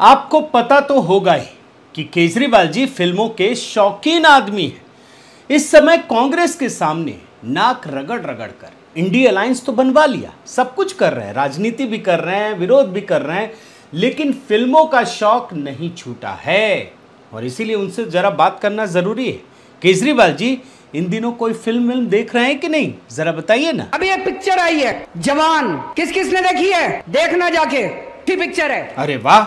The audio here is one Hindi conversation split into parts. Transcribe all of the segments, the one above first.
आपको पता तो होगा ही कि केजरीवाल जी फिल्मों के शौकीन आदमी हैं इस समय कांग्रेस के सामने नाक रगड़ रगड़ कर इंडिया अलायंस तो बनवा लिया सब कुछ कर रहे हैं राजनीति भी कर रहे हैं विरोध भी कर रहे हैं लेकिन फिल्मों का शौक नहीं छूटा है और इसीलिए उनसे जरा बात करना जरूरी है केजरीवाल जी इन दिनों कोई फिल्म विल्म देख रहे हैं कि नहीं जरा बताइए ना अभी एक पिक्चर आई है जवान किस किसने देखी है देखना जाके पिक्चर है अरे वाह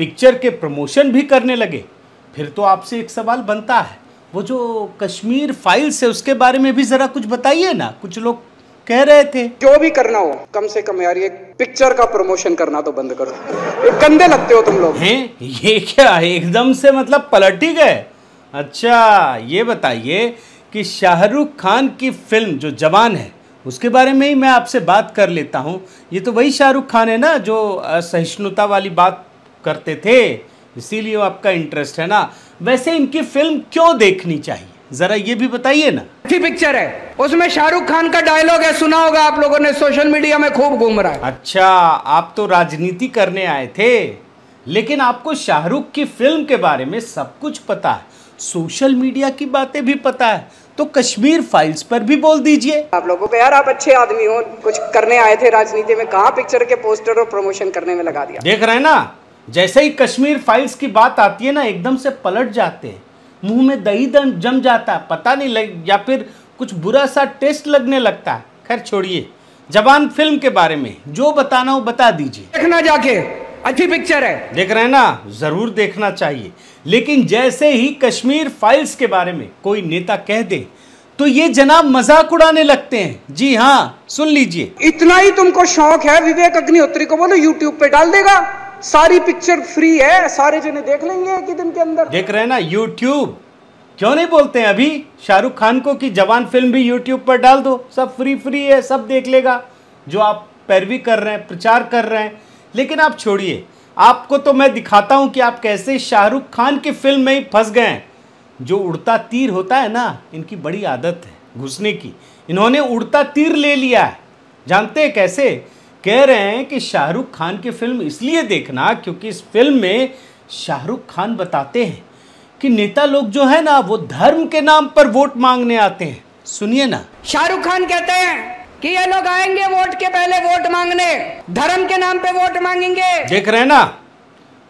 पिक्चर के प्रमोशन भी करने लगे फिर तो आपसे एक सवाल बनता है वो जो कश्मीर फाइल्स है उसके बारे में भी जरा कुछ बताइए ना कुछ लोग कह रहे थे जो भी करना हो कम से कम यार ये पिक्चर का प्रमोशन करना तो बंद करो गंदे लगते हो तुम लोग हैं ये क्या एकदम से मतलब पलट ही गए अच्छा ये बताइए कि शाहरुख खान की फिल्म जो जवान है उसके बारे में ही मैं आपसे बात कर लेता हूँ ये तो वही शाहरुख खान है ना जो सहिष्णुता वाली बात करते थे इसीलिए आपका इंटरेस्ट है ना वैसे इनकी फिल्म क्यों देखनी चाहिए जरा ये भी बताइए ना अच्छी पिक्चर है उसमें शाहरुख खान का डायलॉग है सुना होगा आप लोगों ने सोशल मीडिया में खूब घूम रहा है अच्छा आप तो राजनीति करने आए थे लेकिन आपको शाहरुख की फिल्म के बारे में सब कुछ पता है सोशल मीडिया की बातें भी पता है तो कश्मीर फाइल्स पर भी बोल दीजिए आप लोगों को यार आप अच्छे आदमी हो कुछ करने आए थे राजनीति में कहा पिक्चर के पोस्टर और प्रमोशन करने में लगा दिया देख रहे हैं ना जैसे ही कश्मीर फाइल्स की बात आती है ना एकदम से पलट जाते हैं मुंह में दही दम जम जाता है पता नहीं लग या फिर कुछ बुरा सा टेस्ट लगने लगता है खैर छोड़िए जवान फिल्म के बारे में जो बताना हो बता दीजिए देखना जाके अच्छी पिक्चर है देख रहे हैं ना जरूर देखना चाहिए लेकिन जैसे ही कश्मीर फाइल्स के बारे में कोई नेता कह दे तो ये जनाब मजाक उड़ाने लगते हैं जी हाँ सुन लीजिए इतना ही तुमको शौक है विवेक अग्निहोत्री को बोलो यूट्यूब पे डाल देगा सारी पिक्चर फ्री है सारे जने देख लेंगे एक ही दिन के अंदर देख रहे हैं ना यूट्यूब क्यों नहीं बोलते हैं अभी शाहरुख खान को कि जवान फिल्म भी यूट्यूब पर डाल दो सब फ्री फ्री है सब देख लेगा जो आप पैरवी कर रहे हैं प्रचार कर रहे हैं लेकिन आप छोड़िए आपको तो मैं दिखाता हूं कि आप कैसे शाहरुख खान की फिल्म में ही फंस गए हैं जो उड़ता तीर होता है ना इनकी बड़ी आदत है घुसने की इन्होंने उड़ता तीर ले लिया है जानते हैं कैसे कह रहे हैं कि शाहरुख खान की फिल्म इसलिए देखना क्योंकि इस फिल्म में शाहरुख खान बताते हैं कि नेता लोग जो है ना वो धर्म के नाम पर वोट मांगने आते हैं सुनिए ना शाहरुख खान कहते हैं कि ये लोग आएंगे वोट के पहले वोट मांगने धर्म के नाम पे वोट मांगेंगे देख रहे ना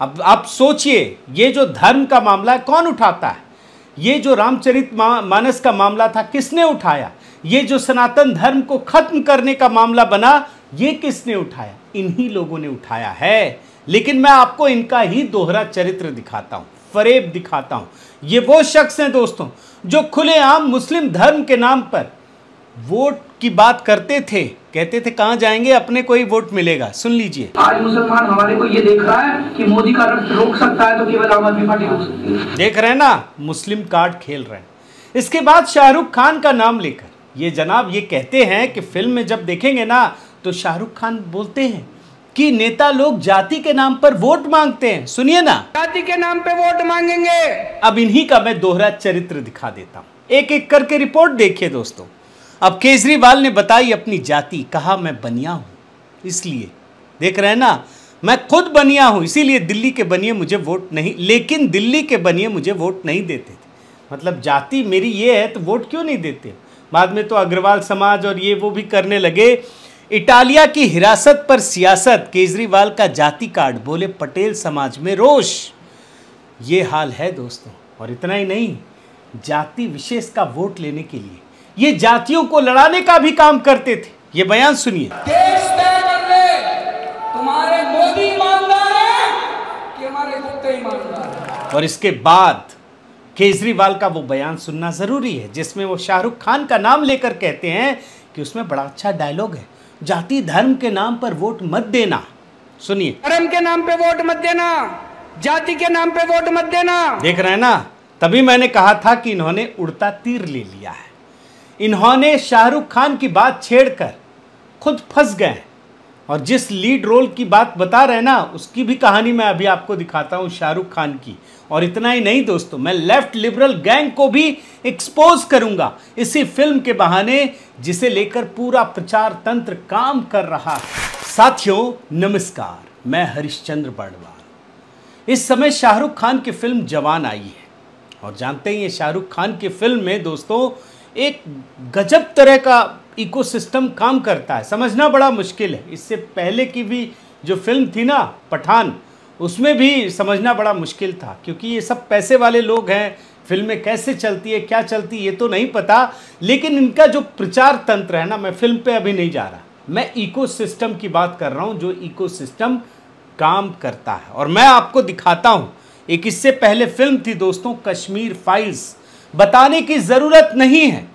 अब आप सोचिए ये जो धर्म का मामला है कौन उठाता है ये जो रामचरित मा, मानस का मामला था किसने उठाया ये जो सनातन धर्म को खत्म करने का मामला बना ये किसने उठाया इन्हीं लोगों ने उठाया है लेकिन मैं आपको इनका ही दोहरा चरित्र दिखाता हूं फरेब दिखाता हूं ये वो शख्स हैं दोस्तों जो खुलेआम मुस्लिम धर्म के नाम पर वोट की बात करते थे कहते थे कहाँ जाएंगे अपने को ही वोट मिलेगा सुन लीजिए आज मुसलमान हमारे को ये देख रहा है कि मोदी का रोक सकता है तो केवल आम आदमी पार्टी रोक सकती है देख रहे हैं ना मुस्लिम कार्ड खेल रहे हैं इसके बाद शाहरुख खान का नाम लेकर ये जनाब ये कहते हैं कि फिल्म में जब देखेंगे ना तो शाहरुख खान बोलते हैं कि नेता लोग जाति के नाम पर वोट मांगते हैं सुनिए ना जाति के नाम पे वोट मांगेंगे अब इन्हीं का मैं दोहरा चरित्र दिखा देता हूं एक एक करके रिपोर्ट देखिए दोस्तों अब केजरीवाल ने बताई अपनी जाति कहा मैं बनिया हूं इसलिए देख रहे हैं ना मैं खुद बनिया हूं इसीलिए दिल्ली के बनिए मुझे वोट नहीं लेकिन दिल्ली के बनिए मुझे वोट नहीं देते थे मतलब जाति मेरी ये है तो वोट क्यों नहीं देते बाद में तो अग्रवाल समाज और ये वो भी करने लगे इटालिया की हिरासत पर सियासत केजरीवाल का जाति कार्ड बोले पटेल समाज में रोष ये हाल है दोस्तों और इतना ही नहीं जाति विशेष का वोट लेने के लिए ये जातियों को लड़ाने का भी काम करते थे ये बयान सुनिए देश तय कर ले तुम्हारे मोदी ईमानदार कि हमारे ईमानदार और इसके बाद केजरीवाल का वो बयान सुनना ज़रूरी है जिसमें वो शाहरुख खान का नाम लेकर कहते हैं कि उसमें बड़ा अच्छा डायलॉग है जाति धर्म के नाम पर वोट मत देना सुनिए धर्म के नाम पे वोट मत देना जाति के नाम पे वोट मत देना देख रहे हैं ना तभी मैंने कहा था कि इन्होंने उड़ता तीर ले लिया है इन्होंने शाहरुख खान की बात छेड़कर खुद फंस गए हैं और जिस लीड रोल की बात बता रहे ना उसकी भी कहानी मैं अभी आपको दिखाता हूँ शाहरुख खान की और इतना ही नहीं दोस्तों मैं लेफ्ट लिबरल गैंग को भी एक्सपोज करूंगा इसी फिल्म के बहाने जिसे लेकर पूरा प्रचार तंत्र काम कर रहा है साथियों नमस्कार मैं हरिश्चंद्र बड़वाल इस समय शाहरुख खान की फिल्म जवान आई है और जानते ही शाहरुख खान की फिल्म में दोस्तों एक गजब तरह का इकोसिस्टम काम करता है समझना बड़ा मुश्किल है इससे पहले की भी जो फिल्म थी ना पठान उसमें भी समझना बड़ा मुश्किल था क्योंकि ये सब पैसे वाले लोग हैं फिल्में कैसे चलती है क्या चलती है ये तो नहीं पता लेकिन इनका जो प्रचार तंत्र है ना मैं फिल्म पे अभी नहीं जा रहा मैं इकोसिस्टम की बात कर रहा हूँ जो इकोसिस्टम काम करता है और मैं आपको दिखाता हूँ एक इससे पहले फिल्म थी दोस्तों कश्मीर फाइल्स बताने की ज़रूरत नहीं है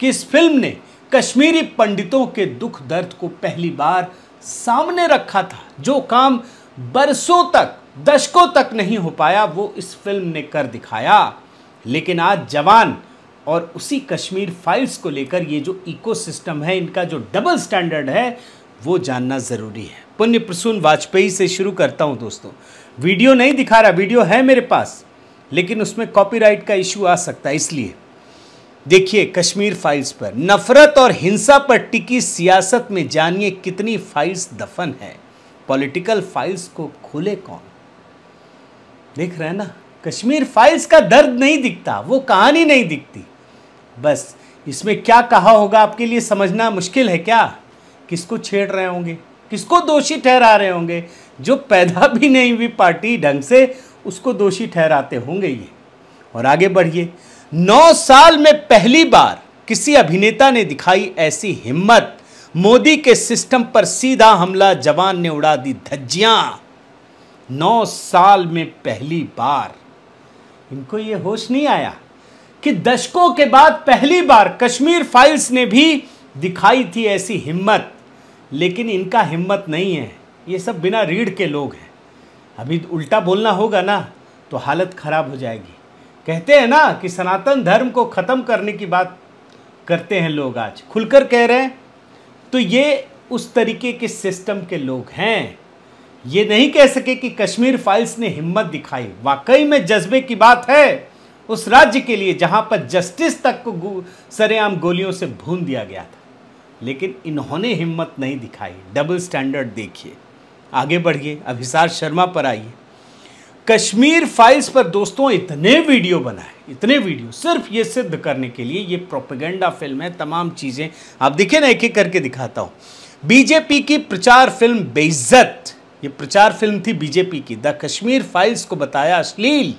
कि इस फिल्म ने कश्मीरी पंडितों के दुख दर्द को पहली बार सामने रखा था जो काम बरसों तक दशकों तक नहीं हो पाया वो इस फिल्म ने कर दिखाया लेकिन आज जवान और उसी कश्मीर फाइल्स को लेकर ये जो इकोसिस्टम है इनका जो डबल स्टैंडर्ड है वो जानना ज़रूरी है पुण्य प्रसून वाजपेयी से शुरू करता हूँ दोस्तों वीडियो नहीं दिखा रहा वीडियो है मेरे पास लेकिन उसमें कॉपीराइट का इश्यू आ सकता है इसलिए देखिए कश्मीर फाइल्स पर नफरत और हिंसा पर टिकी सियासत में जानिए कितनी फाइल्स दफन है पॉलिटिकल फाइल्स को खोले कौन देख रहे हैं ना कश्मीर फाइल्स का दर्द नहीं दिखता वो कहानी नहीं दिखती बस इसमें क्या कहा होगा आपके लिए समझना मुश्किल है क्या किसको छेड़ रहे होंगे किसको दोषी ठहरा रहे होंगे जो पैदा भी नहीं हुई पार्टी ढंग से उसको दोषी ठहराते होंगे ये और आगे बढ़िए नौ साल में पहली बार किसी अभिनेता ने दिखाई ऐसी हिम्मत मोदी के सिस्टम पर सीधा हमला जवान ने उड़ा दी धज्जियां नौ साल में पहली बार इनको ये होश नहीं आया कि दशकों के बाद पहली बार कश्मीर फाइल्स ने भी दिखाई थी ऐसी हिम्मत लेकिन इनका हिम्मत नहीं है ये सब बिना रीढ़ के लोग हैं अभी उल्टा बोलना होगा ना तो हालत ख़राब हो जाएगी कहते हैं ना कि सनातन धर्म को ख़त्म करने की बात करते हैं लोग आज खुलकर कह रहे हैं तो ये उस तरीके के सिस्टम के लोग हैं ये नहीं कह सके कि कश्मीर फाइल्स ने हिम्मत दिखाई वाकई में जज्बे की बात है उस राज्य के लिए जहां पर जस्टिस तक को सरेआम गोलियों से भून दिया गया था लेकिन इन्होंने हिम्मत नहीं दिखाई डबल स्टैंडर्ड देखिए आगे बढ़िए अभिसार शर्मा पर आइए कश्मीर फाइल्स पर दोस्तों इतने वीडियो बनाए इतने वीडियो सिर्फ ये सिद्ध करने के लिए ये प्रोपेगेंडा फिल्म है तमाम चीज़ें आप देखिए ना एक एक करके दिखाता हूं बीजेपी की प्रचार फिल्म बेइज्जत ये प्रचार फिल्म थी बीजेपी की द कश्मीर फाइल्स को बताया अश्लील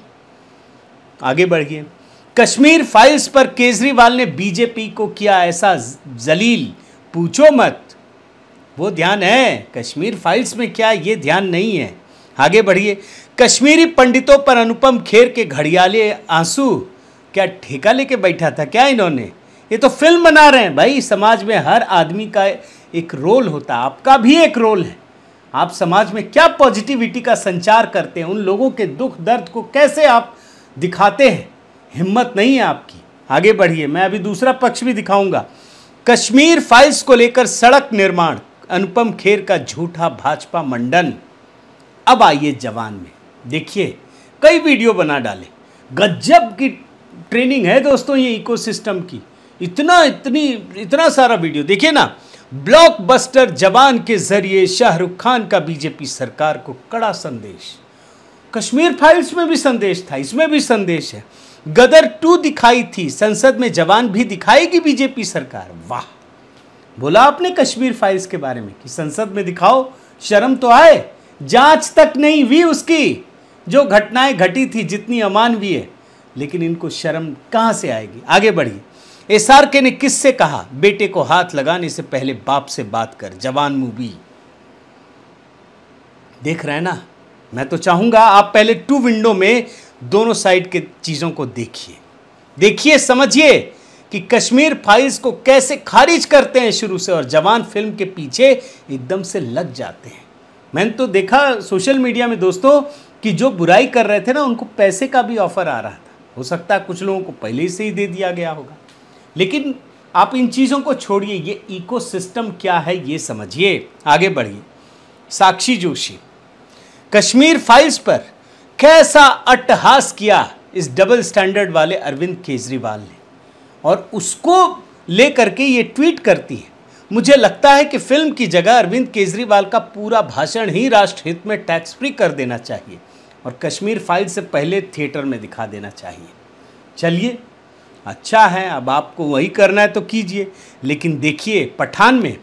आगे बढ़िए कश्मीर फाइल्स पर केजरीवाल ने बीजेपी को किया ऐसा जलील पूछो मत वो ध्यान है कश्मीर फाइल्स में क्या ये ध्यान नहीं है आगे बढ़िए कश्मीरी पंडितों पर अनुपम खेर के घड़ियाले आंसू क्या ठेका लेके बैठा था क्या इन्होंने ये तो फिल्म बना रहे हैं भाई समाज में हर आदमी का एक रोल होता है आपका भी एक रोल है आप समाज में क्या पॉजिटिविटी का संचार करते हैं उन लोगों के दुख दर्द को कैसे आप दिखाते हैं हिम्मत नहीं है आपकी आगे बढ़िए मैं अभी दूसरा पक्ष भी दिखाऊंगा कश्मीर फाइल्स को लेकर सड़क निर्माण अनुपम खेर का झूठा भाजपा मंडन अब आइए जवान में देखिए कई वीडियो बना डाले गजब की ट्रेनिंग है दोस्तों ये इकोसिस्टम की इतना इतनी इतना सारा वीडियो देखिए ना ब्लॉकबस्टर जवान के जरिए शाहरुख खान का बीजेपी सरकार को कड़ा संदेश कश्मीर फाइल्स में भी संदेश था इसमें भी संदेश है गदर टू दिखाई थी संसद में जवान भी दिखाएगी बीजेपी सरकार वाह बोला आपने कश्मीर फाइल्स के बारे में कि संसद में दिखाओ शर्म तो आए जांच तक नहीं हुई उसकी जो घटनाएं घटी थी जितनी अमानवीय है लेकिन इनको शर्म कहाँ से आएगी आगे बढ़िए एस आर के ने किससे कहा बेटे को हाथ लगाने से पहले बाप से बात कर जवान मूवी देख रहे हैं ना मैं तो चाहूंगा आप पहले टू विंडो में दोनों साइड के चीज़ों को देखिए देखिए समझिए कि कश्मीर फाइल्स को कैसे खारिज करते हैं शुरू से और जवान फिल्म के पीछे एकदम से लग जाते हैं मैंने तो देखा सोशल मीडिया में दोस्तों कि जो बुराई कर रहे थे ना उनको पैसे का भी ऑफर आ रहा था हो सकता है कुछ लोगों को पहले से ही दे दिया गया होगा लेकिन आप इन चीज़ों को छोड़िए ये इकोसिस्टम क्या है ये समझिए आगे बढ़िए साक्षी जोशी कश्मीर फाइल्स पर कैसा अट्टहास किया इस डबल स्टैंडर्ड वाले अरविंद केजरीवाल ने और उसको लेकर के ये ट्वीट करती है मुझे लगता है कि फिल्म की जगह अरविंद केजरीवाल का पूरा भाषण ही राष्ट्रहित में टैक्स फ्री कर देना चाहिए और कश्मीर फाइल से पहले थिएटर में दिखा देना चाहिए चलिए अच्छा है अब आपको वही करना है तो कीजिए लेकिन देखिए पठान में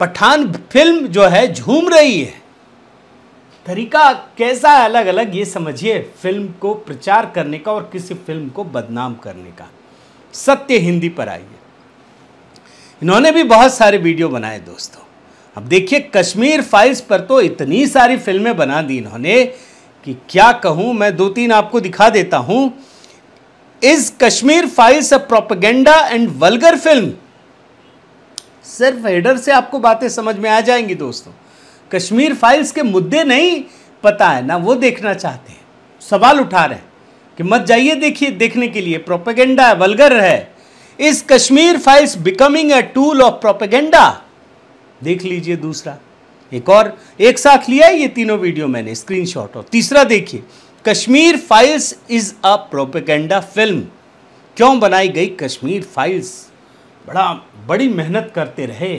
पठान फिल्म जो है झूम रही है तरीका कैसा है अलग अलग ये समझिए फिल्म को प्रचार करने का और किसी फिल्म को बदनाम करने का सत्य हिंदी पर आइए इन्होंने भी बहुत सारे वीडियो बनाए दोस्तों अब देखिए कश्मीर फाइल्स पर तो इतनी सारी फिल्में बना दी इन्होंने कि क्या कहूँ मैं दो तीन आपको दिखा देता हूँ is Kashmir files a propaganda and vulgar film सिर्फ हेडर से आपको बातें समझ में आ जाएंगी दोस्तों कश्मीर फाइल्स के मुद्दे नहीं पता है ना वो देखना चाहते हैं सवाल उठा रहे हैं कि मत जाइए देखिए देखने के लिए प्रोपेगेंडा है वलगर है is Kashmir files becoming a tool of propaganda देख लीजिए दूसरा एक और एक साथ लिया है ये तीनों वीडियो मैंने स्क्रीनशॉट और तीसरा देखिए Kashmir files is a propaganda film क्यों बनाई गई कश्मीर फाइल्स बड़ा बड़ी मेहनत करते रहे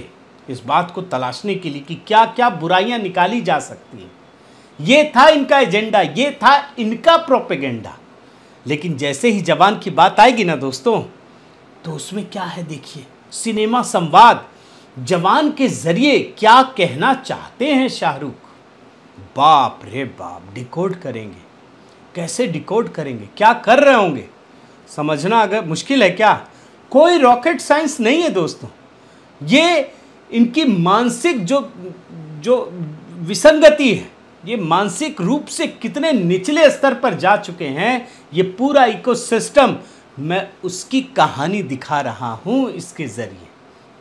इस बात को तलाशने के लिए कि क्या क्या बुराइयां निकाली जा सकती हैं ये था इनका एजेंडा ये था इनका प्रोपेगेंडा लेकिन जैसे ही जवान की बात आएगी ना दोस्तों तो उसमें क्या है देखिए सिनेमा संवाद जवान के जरिए क्या कहना चाहते हैं शाहरुख बाप रे बाप डिकोड करेंगे कैसे डिकोड करेंगे क्या कर रहे होंगे समझना अगर मुश्किल है क्या कोई रॉकेट साइंस नहीं है दोस्तों ये इनकी मानसिक जो जो विसंगति है ये मानसिक रूप से कितने निचले स्तर पर जा चुके हैं ये पूरा इकोसिस्टम मैं उसकी कहानी दिखा रहा हूँ इसके ज़रिए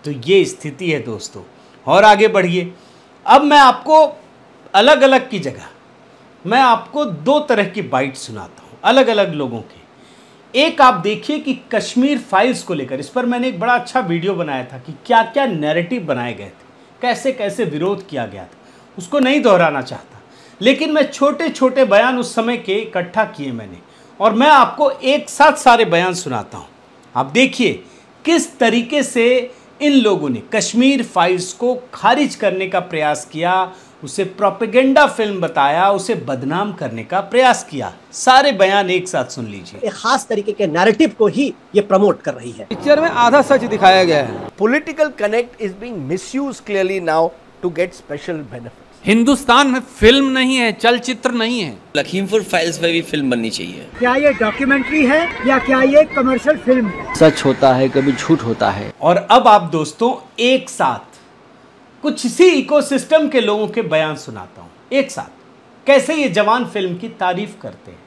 तो ये स्थिति है दोस्तों और आगे बढ़िए अब मैं आपको अलग अलग की जगह मैं आपको दो तरह की बाइट सुनाता हूँ अलग अलग लोगों के एक आप देखिए कि कश्मीर फाइल्स को लेकर इस पर मैंने एक बड़ा अच्छा वीडियो बनाया था कि क्या क्या नैरेटिव बनाए गए थे कैसे कैसे विरोध किया गया था उसको नहीं दोहराना चाहता लेकिन मैं छोटे छोटे बयान उस समय के इकट्ठा किए मैंने और मैं आपको एक साथ सारे बयान सुनाता हूँ आप देखिए किस तरीके से इन लोगों ने कश्मीर फाइल्स को खारिज करने का प्रयास किया उसे प्रोपेगेंडा फिल्म बताया उसे बदनाम करने का प्रयास किया सारे बयान एक साथ सुन लीजिए एक खास तरीके के नैरेटिव को ही ये प्रमोट कर रही है पिक्चर में आधा सच दिखाया गया है political connect is being use clearly now to get special benefit Hindustan में फिल्म नहीं है चलचित्र नहीं है लखीमपुर फाइल्स में भी फिल्म बननी चाहिए क्या ये डॉक्यूमेंट्री है या क्या ये कमर्शियल फिल्म है सच होता है कभी झूठ होता है और अब आप दोस्तों एक साथ कुछ इसी इकोसिस्टम के लोगों के बयान सुनाता हूँ एक साथ कैसे ये जवान फिल्म की तारीफ करते हैं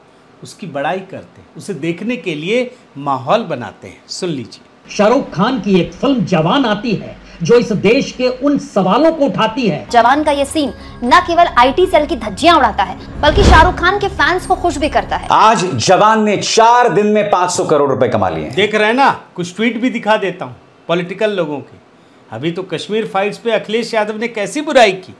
उसकी बड़ाई करते हैं उसे देखने के लिए माहौल बनाते हैं सुन लीजिए शाहरुख खान की एक फिल्म जवान आती है जो इस देश के उन सवालों को उठाती है जवान का ये सीन न केवल आईटी सेल की धज्जियां उड़ाता है बल्कि शाहरुख खान के फैंस को खुश भी करता है आज जवान ने चार दिन में 500 करोड़ रुपए कमा लिए देख रहे ना कुछ ट्वीट भी दिखा देता हूँ पॉलिटिकल लोगों की अभी तो कश्मीर फाइट्स पे अखिलेश यादव ने कैसी बुराई की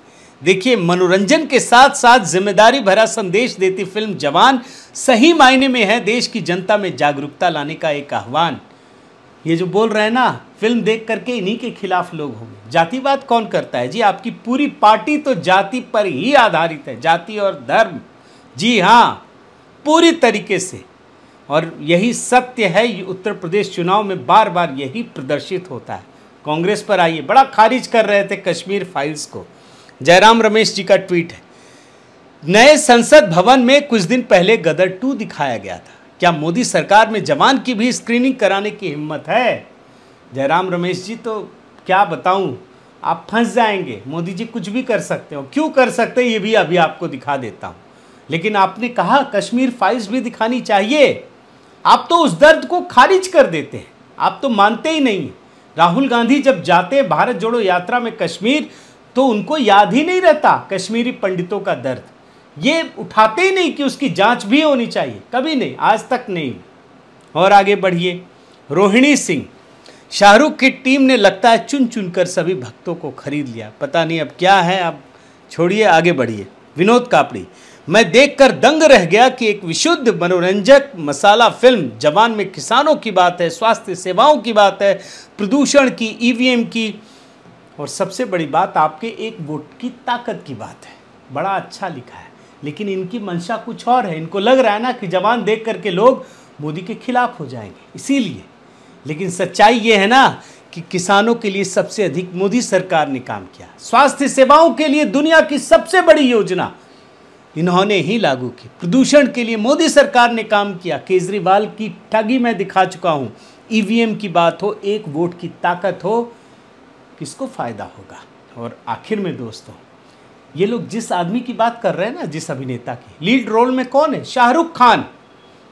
देखिए मनोरंजन के साथ साथ जिम्मेदारी भरा संदेश देती फिल्म जवान सही मायने में है देश की जनता में जागरूकता लाने का एक आह्वान ये जो बोल रहे हैं ना फिल्म देख करके इन्हीं के खिलाफ लोग होंगे जातिवाद कौन करता है जी आपकी पूरी पार्टी तो जाति पर ही आधारित है जाति और धर्म जी हाँ पूरी तरीके से और यही सत्य है उत्तर प्रदेश चुनाव में बार बार यही प्रदर्शित होता है कांग्रेस पर आइए बड़ा खारिज कर रहे थे कश्मीर फाइल्स को जयराम रमेश जी का ट्वीट है नए संसद भवन में कुछ दिन पहले गदर टू दिखाया गया था क्या मोदी सरकार में जवान की भी स्क्रीनिंग कराने की हिम्मत है जयराम रमेश जी तो क्या बताऊं आप फंस जाएंगे मोदी जी कुछ भी कर सकते हो क्यों कर सकते हैं ये भी अभी आपको दिखा देता हूँ लेकिन आपने कहा कश्मीर फाइल्स भी दिखानी चाहिए आप तो उस दर्द को खारिज कर देते हैं आप तो मानते ही नहीं राहुल गांधी जब जाते भारत जोड़ो यात्रा में कश्मीर तो उनको याद ही नहीं रहता कश्मीरी पंडितों का दर्द ये उठाते ही नहीं कि उसकी जांच भी होनी चाहिए कभी नहीं आज तक नहीं और आगे बढ़िए रोहिणी सिंह शाहरुख की टीम ने लगता है चुन चुन कर सभी भक्तों को खरीद लिया पता नहीं अब क्या है अब छोड़िए आगे बढ़िए विनोद कापड़ी मैं देखकर दंग रह गया कि एक विशुद्ध मनोरंजक मसाला फिल्म जवान में किसानों की बात है स्वास्थ्य सेवाओं की बात है प्रदूषण की ईवीएम e की और सबसे बड़ी बात आपके एक वोट की ताकत की बात है बड़ा अच्छा लिखा है लेकिन इनकी मंशा कुछ और है इनको लग रहा है ना कि जवान देख करके लोग मोदी के खिलाफ हो जाएंगे इसीलिए लेकिन सच्चाई ये है ना कि किसानों के लिए सबसे अधिक मोदी सरकार ने काम किया स्वास्थ्य सेवाओं के लिए दुनिया की सबसे बड़ी योजना इन्होंने ही लागू की प्रदूषण के लिए मोदी सरकार ने काम किया केजरीवाल की ठगी मैं दिखा चुका हूँ ईवीएम की बात हो एक वोट की ताकत हो किसको फ़ायदा होगा और आखिर में दोस्तों ये लोग जिस आदमी की बात कर रहे हैं ना जिस अभिनेता की लीड रोल में कौन है शाहरुख खान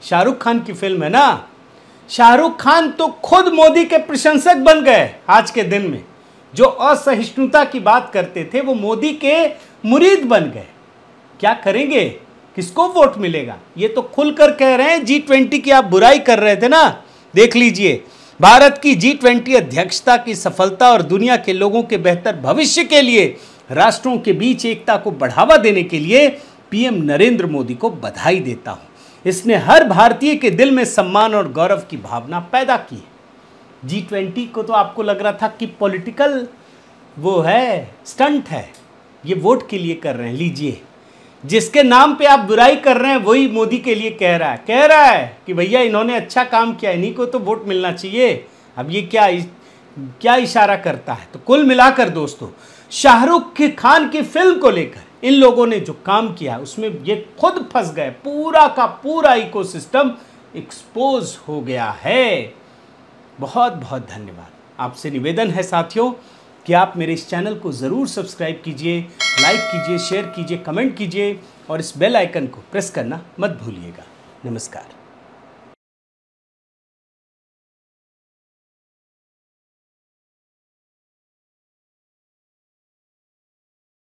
शाहरुख खान की फिल्म है ना शाहरुख खान तो खुद मोदी के प्रशंसक बन गए आज के दिन में जो असहिष्णुता की बात करते थे वो मोदी के मुरीद बन गए क्या करेंगे किसको वोट मिलेगा ये तो खुलकर कह रहे हैं जी ट्वेंटी की आप बुराई कर रहे थे ना देख लीजिए भारत की जी ट्वेंटी अध्यक्षता की सफलता और दुनिया के लोगों के बेहतर भविष्य के लिए राष्ट्रों के बीच एकता को बढ़ावा देने के लिए पीएम नरेंद्र मोदी को बधाई देता हूं इसने हर भारतीय के दिल में सम्मान और गौरव की भावना पैदा की है जी ट्वेंटी को तो आपको लग रहा था कि पॉलिटिकल वो है स्टंट है ये वोट के लिए कर रहे हैं लीजिए जिसके नाम पे आप बुराई कर रहे हैं वही मोदी के लिए कह रहा है कह रहा है कि भैया इन्होंने अच्छा काम किया इन्हीं को तो वोट मिलना चाहिए अब ये क्या क्या इशारा करता है तो कुल मिलाकर दोस्तों शाहरुख की खान की फिल्म को लेकर इन लोगों ने जो काम किया उसमें ये खुद फंस गए पूरा का पूरा इकोसिस्टम एक्सपोज हो गया है बहुत बहुत धन्यवाद आपसे निवेदन है साथियों कि आप मेरे इस चैनल को ज़रूर सब्सक्राइब कीजिए लाइक कीजिए शेयर कीजिए कमेंट कीजिए और इस बेल आइकन को प्रेस करना मत भूलिएगा नमस्कार